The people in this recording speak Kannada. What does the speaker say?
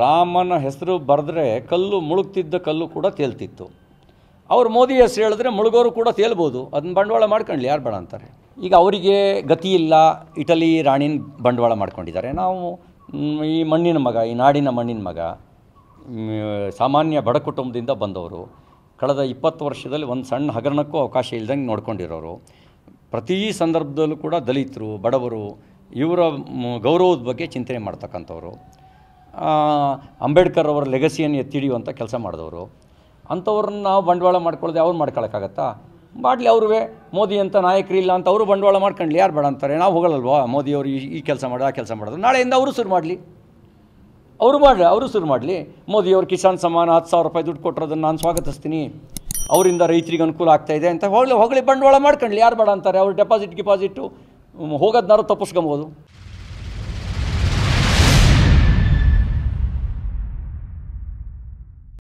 ರಾಮನ ಹೆಸರು ಬರೆದ್ರೆ ಕಲ್ಲು ಮುಳುಗ್ತಿದ್ದ ಕಲ್ಲು ಕೂಡ ತೇಲ್ತಿತ್ತು ಅವರು ಮೋದಿ ಹೆಸರು ಹೇಳಿದ್ರೆ ಮುಳುಗೋರು ಕೂಡ ತೇಲ್ಬೋದು ಅದನ್ನ ಬಂಡವಾಳ ಮಾಡ್ಕೊಂಡ್ಲಿ ಯಾರು ಬೇಡ ಅಂತಾರೆ ಈಗ ಅವರಿಗೆ ಗತಿ ಇಲ್ಲ ಇಟಲಿ ರಾಣಿನ ಬಂಡವಾಳ ಮಾಡ್ಕೊಂಡಿದ್ದಾರೆ ನಾವು ಈ ಮಣ್ಣಿನ ಮಗ ಈ ನಾಡಿನ ಮಣ್ಣಿನ ಮಗ ಸಾಮಾನ್ಯ ಬಡ ಕುಟುಂಬದಿಂದ ಬಂದವರು ಕಳೆದ ಇಪ್ಪತ್ತು ವರ್ಷದಲ್ಲಿ ಒಂದು ಸಣ್ಣ ಹಗರಣಕ್ಕೂ ಅವಕಾಶ ಇಲ್ದಂಗೆ ನೋಡ್ಕೊಂಡಿರೋರು ಪ್ರತಿ ಸಂದರ್ಭದಲ್ಲೂ ಕೂಡ ದಲಿತರು ಬಡವರು ಇವರ ಗೌರವದ ಬಗ್ಗೆ ಚಿಂತನೆ ಮಾಡ್ತಕ್ಕಂಥವ್ರು ಅಂಬೇಡ್ಕರ್ ಅವರ ಲೆಗಸಿಯನ್ನು ಎತ್ತಿಡಿಯುವಂಥ ಕೆಲಸ ಮಾಡಿದವರು ಅಂಥವ್ರನ್ನ ನಾವು ಬಂಡವಾಳ ಮಾಡ್ಕೊಳ್ಳೋದು ಅವ್ರು ಮಾಡ್ಕೊಳಕ್ಕಾಗತ್ತಾ ಮಾಡಲಿ ಅವ್ರವೇ ಮೋದಿ ಅಂತ ಇಲ್ಲ ಅಂತ ಅವರು ಬಂಡವಾಳ ಮಾಡ್ಕೊಂಡ್ಲಿ ಯಾರು ಬೇಡ ಅಂತಾರೆ ನಾವು ಹೋಗಲ್ಲಲ್ವಾ ಮೋದಿಯವರು ಈ ಈ ಕೆಲಸ ಮಾಡೋದು ಆ ಕೆಲಸ ಮಾಡೋದು ನಾಳೆಯಿಂದ ಅವರು ಶುರು ಮಾಡಲಿ ಅವರು ಮಾಡಲಿ ಅವರು ಶುರು ಮಾಡಲಿ ಮೋದಿಯವರು ಕಿಸಾನ್ ಸಮಾನ ಹತ್ತು ಸಾವಿರ ರೂಪಾಯಿ ದುಡ್ಡು ಅದನ್ನು ನಾನು ಸ್ವಾಗತಿಸ್ತೀನಿ ಅವರಿಂದ ರೈತರಿಗೆ ಅನುಕೂಲ ಆಗ್ತಾಯಿದೆ ಅಂತ ಹೋಗಲಿ ಹೊಗಳಿ ಬಂಡವಾಳ ಮಾಡ್ಕೊಂಡ್ಲಿ ಯಾರು ಬೇಡ ಅಂತಾರೆ ಅವ್ರು ಡೆಪಾಸಿಟ್ ಡಿಪಾಸಿಟು ಹೋಗೋದನ್ನಾರು ತಪ್ಪಿಸ್ಕೊಬೋದು